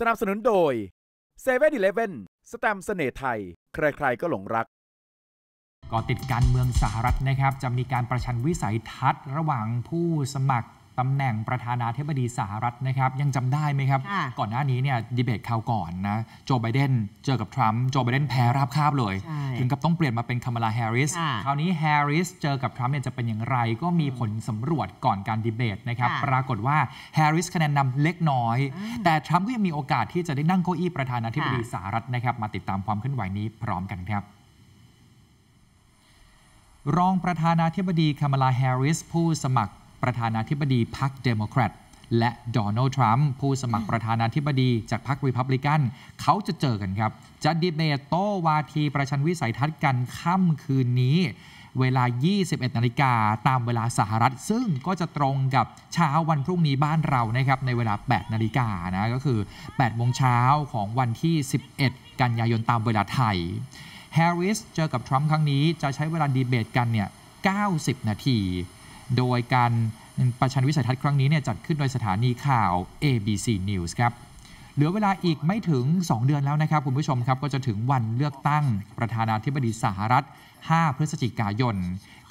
สนับสนุนโดย7 e เ e ่ e อีเลสแตมเสน่ห์ไทย ใครๆก็หลงรักก็ติดการเมืองสหรัฐนะครับ จะมีการประชันวิสัยทัศน์ระหว่างผู้สมัครตำแหน่งประธานาธิบดีสหรัฐนะครับ ยังจำได้ไหมครับ ก่อนหน้านี้เนี่ยดีเบตคราวก่อนนะโจไบเดนเจอกับทรัมป์โจไบเดนแพ้ราบคาบเลย ถึงกับต้องเปลี่ยนมาเป็นคามลาแฮร์ริส คราวนี้แฮร์ริสเจอกับทรัมป์เนี่ยจะเป็นอย่างไร ก็มีผลสำรวจก่อนการดีเบตนะครับปรากฏว่าแฮร์ริสคะแนนนำเล็กน้อยอแต่ทรัมป์ก็ยังมีโอกาสที่จะได้นั่งเก้าอี้ประธานาธิบดีสหรัฐนะครับมาติดตามความเคลื่อนไหวนี้พร้อมกันครับ รองประธานาธิบดีคามลาแฮร์ริสผู้สมัครประธานาธิบดีพรรคเดโมแครตและโดนัลด์ ทรัมป์ผู้สมัครประธานาธิบดีจากพรรครีพับลิกัน เขาจะเจอกันครับจะดีเบต โต้วาทีประชันวิสัยทัศน์กันค่ำคืนนี้ เวลา 21นาฬิกาตามเวลาสหรัฐ ซึ่งก็จะตรงกับ เช้าวันพรุ่งนี้บ้านเรานะครับในเวลา 8นาฬิกานะก็คือ8โมงเช้าของวันที่ 11กันยายนตามเวลาไทยแฮร์ริสเจอกับทรัมป์ครั้งนี้ จะใช้เวลาดีเบตกันเนี่ย90 นาทีโดยการประชันวิสัยทัศน์ครั้งนี้เนี่ยจัดขึ้นโดยสถานีข่าว ABC News ครับเหลือเวลาอีกไม่ถึง 2 เดือนแล้วนะครับคุณผู้ชมครับก็จะถึงวันเลือกตั้งประธานาธิบดีสหรัฐ 5 พฤศจิกายน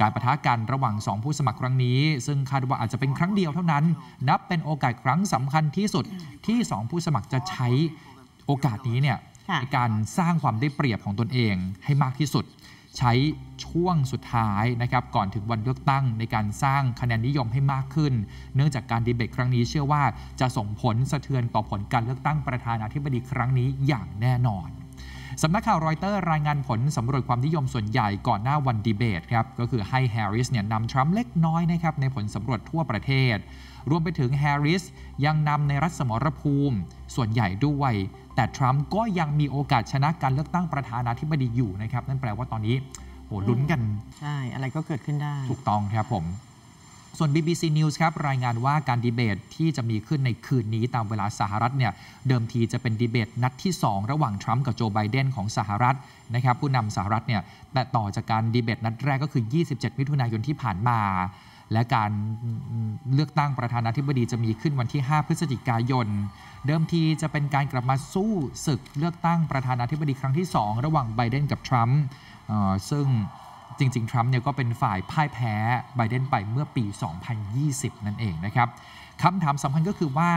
การประทะกันระหว่าง 2 ผู้สมัครครั้งนี้ ซึ่งคาดว่าอาจจะเป็นครั้งเดียวเท่านั้น นับเป็นโอกาสครั้งสำคัญที่สุดที่ 2 ผู้สมัครจะใช้โอกาสนี้เนี่ยในการสร้างความได้เปรียบของตนเองให้มากที่สุดใช้ช่วงสุดท้ายนะครับก่อนถึงวันเลือกตั้งในการสร้างคะแนนนิยมให้มากขึ้น เนื่องจากการดีเบตครั้งนี้เชื่อว่าจะส่งผลสะเทือนต่อผลการเลือกตั้งประธานาธิบดีครั้งนี้อย่างแน่นอนสำนักข่าวรอยเตอร์รายงานผลสำรวจความนิยมส่วนใหญ่ก่อนหน้าวันดีเบตครับ ก็คือให้แฮร์ริสเนี่ยนำทรัมป์เล็กน้อยนะครับในผลสำรวจทั่วประเทศ รวมไปถึงแฮร์ริสยังนำในรัฐสมรภูมิส่วนใหญ่ด้วย แต่ทรัมป์ก็ยังมีโอกาสชนะการเลือกตั้งประธานาธิบดีอยู่นะครับ นั่นแปลว่าตอนนี้ โหลุ้นกัน ใช่ อะไรก็เกิดขึ้นได้ถูกต้องครับผมส่วน BBC News ครับ รายงานว่าการดีเบตที่จะมีขึ้นในคืนนี้ตามเวลาสหรัฐเนี่ย เดิมทีจะเป็นดีเบตนัดที่ 2 ระหว่างทรัมป์กับโจไบเดนของสหรัฐนะครับ ผู้นำสหรัฐเนี่ย แต่ต่อจากการดีเบต นัดแรกก็คือ 27 มิถุนายนที่ผ่านมา และการเลือกตั้งประธานาธิบดีจะมีขึ้นวันที่ 5 พฤศจิกายน เดิมทีจะเป็นการกลับมาสู้ศึกเลือกตั้งประธานาธิบดี ครั้งที่ 2 ระหว่างไบเดนกับทรัมป์ซึ่งจริงๆ ทรัมป์เนี่ยก็เป็นฝ่ายพ่ายแพ้ไบเดนไปเมื่อปี 2020 นั่นเองนะครับ คำถามสำคัญก็คือว่า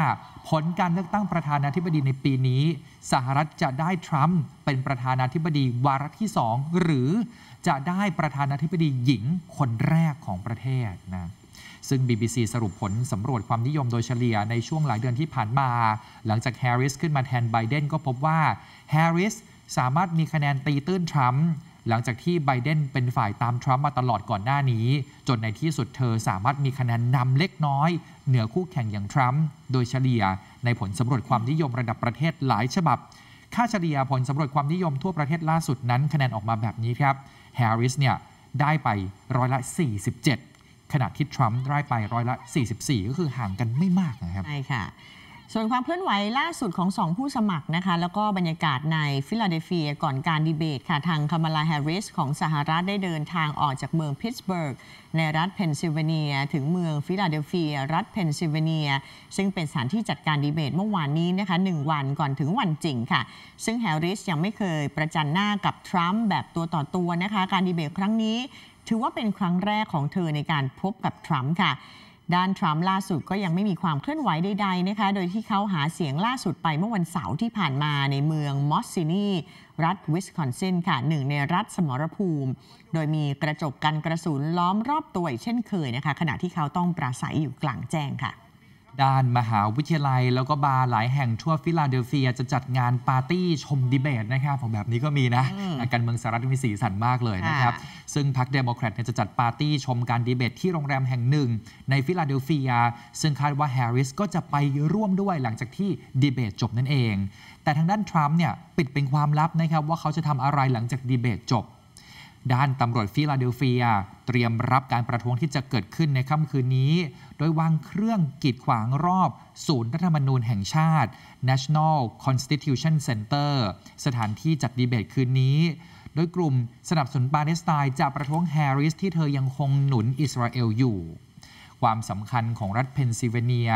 ผลการเลือกตั้งประธานาธิบดีในปีนี้ สหรัฐจะได้ทรัมป์เป็นประธานาธิบดีวาระที่ 2 หรือจะได้ประธานาธิบดีหญิงคนแรกของประเทศนะ ซึ่ง BBC สรุปผลสำรวจความนิยมโดยเฉลี่ยในช่วงหลายเดือนที่ผ่านมา หลังจากแฮร์ริสขึ้นมาแทนไบเดนก็พบว่าแฮร์ริสสามารถมีคะแนนตีตื้นทรัมป์หลังจากที่ไบเดนเป็นฝ่ายตามทรัมป์มาตลอดก่อนหน้านี้ จนในที่สุดเธอสามารถมีคะแนนนำเล็กน้อย เหนือคู่แข่งอย่างทรัมป์โดยเฉลี่ยในผลสำรวจความนิยมระดับประเทศหลายฉบับ ค่าเฉลี่ยผลสำรวจความนิยมทั่วประเทศล่าสุดนั้นคะแนนออกมาแบบนี้ครับแฮร์ริสเนี่ยได้ไปร้อยละ 47 ขณะที่ทรัมป์ได้ไปร้อยละ 44ก็คือห่างกันไม่มากนะครับใช่ค่ะส่วนความเคลื่อนไหวล่าสุดของสองผู้สมัครนะคะ แล้วก็บรรยากาศในฟิลาเดลเฟียก่อนการดีเบตค่ะ ทางคามาลาแฮร์ริส ของสหรัฐได้เดินทางออกจากเมืองพิตสเบิร์กในรัฐเพนซิลเวเนีย ถึงเมืองฟิลาเดลเฟีย รัฐเพนซิลเวเนีย ซึ่งเป็นสถานที่จัดการดีเบตเมื่อวานนี้นะคะหนึ่งวันก่อนถึงวันจริงค่ะซึ่งแฮร์ริสยังไม่เคยประจันหน้ากับทรัมป์แบบตัวต่อตัวนะคะ การดีเบตครั้งนี้ ถือว่าเป็นครั้งแรกของเธอในการพบกับทรัมป์ค่ะด้านทรัมป์ล่าสุดก็ยังไม่มีความเคลื่อนไหวใดๆนะคะ โดยที่เขาหาเสียงล่าสุดไปเมื่อวันเสาร์ที่ผ่านมาในเมืองมอสซินีรัฐวิสคอนซินค่ะหนึ่งในรัฐสมรภูมิ โดยมีกระจกกันกระสุนล้อมรอบตัวเช่นเคยนะคะ ขณะที่เขาต้องปราศัยอยู่กลางแจ้งค่ะด้านมหาวิทยาลัยแล้วก็บาร์หลายแห่งทั่วฟิลาเดลเฟียจะจัดงานปาร์ตี้ชมดีเบตนะครับผมแบบนี้ก็มีนะการเมืองสหรัฐมีสีสันมากเลยนะครับ ซึ่งพรรคเดโมแครตจะจัดปาร์ตี้ชมการดีเบตที่โรงแรมแห่งหนึ่งในฟิลาเดลเฟีย ซึ่งคาดว่าแฮร์ริสก็จะไปร่วมด้วยหลังจากที่ดีเบตจบนั่นเอง แต่ทางด้านทรัมป์เนี่ยปิดเป็นความลับนะครับว่าเขาจะทำอะไรหลังจากดีเบตจบด้านตำรวจฟิลาเดลเฟีย เตรียมรับการประท้วงที่จะเกิดขึ้นในค่ำคืนนี้ โดยวางเครื่องกีดขวางรอบศูนย์รัฐธรรมนูญแห่งชาติ National Constitution Center สถานที่จัดดีเบตคืนนี้ โดยกลุ่มสนับสนุนปาเลสไตน์จะประท้วงแฮร์ริสที่เธอยังคงหนุนอิสราเอลอยู่ความสำคัญของรัฐเพนซิลเวเนีย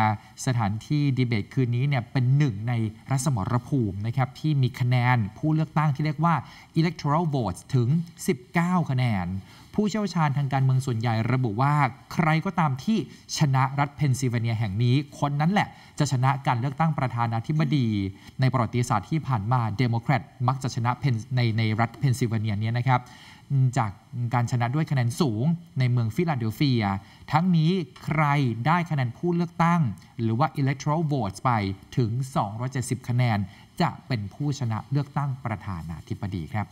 สถานที่ดีเบตคืนนี้เนี่ยเป็นหนึ่งในรัฐสมรภูมินะครับที่มีคะแนนผู้เลือกตั้งที่เรียกว่า electoral votes ถึง 19 คะแนน ผู้เชี่ยวชาญทางการเมืองส่วนใหญ่ระบุว่า ใครก็ตามที่ชนะรัฐเพนซิลเวเนียแห่งนี้ คนนั้นแหละ จะชนะการเลือกตั้งประธานาธิบดี ในประวัติศาสตร์ที่ผ่านมาเดโมแครตมักจะชนะในในรัฐเพนซิลเวเนียนี้นะครับจากการชนะด้วยคะแนนสูงในเมืองฟิลาเดลเฟีย ทั้งนี้ใครได้คะแนนผู้เลือกตั้ง หรือว่า electoral votes ไปถึง 270 คะแนน จะเป็นผู้ชนะเลือกตั้งประธานาธิบดีครับ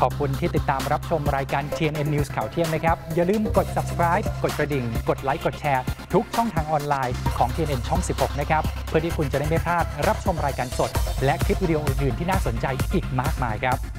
ขอบคุณที่ติดตามรับชมรายการ TNN News ข่าวเที่ยงนะครับ อย่าลืมกด subscribe กดกระดิ่ง กดไลค์กดแชร์ทุกช่องทางออนไลน์ของ TNN ช่อง 16 นะครับ เพื่อที่คุณจะได้ไม่พลาด รับชมรายการสด และคลิปวิดีโออื่นๆที่น่าสนใจอีกมากมายครับ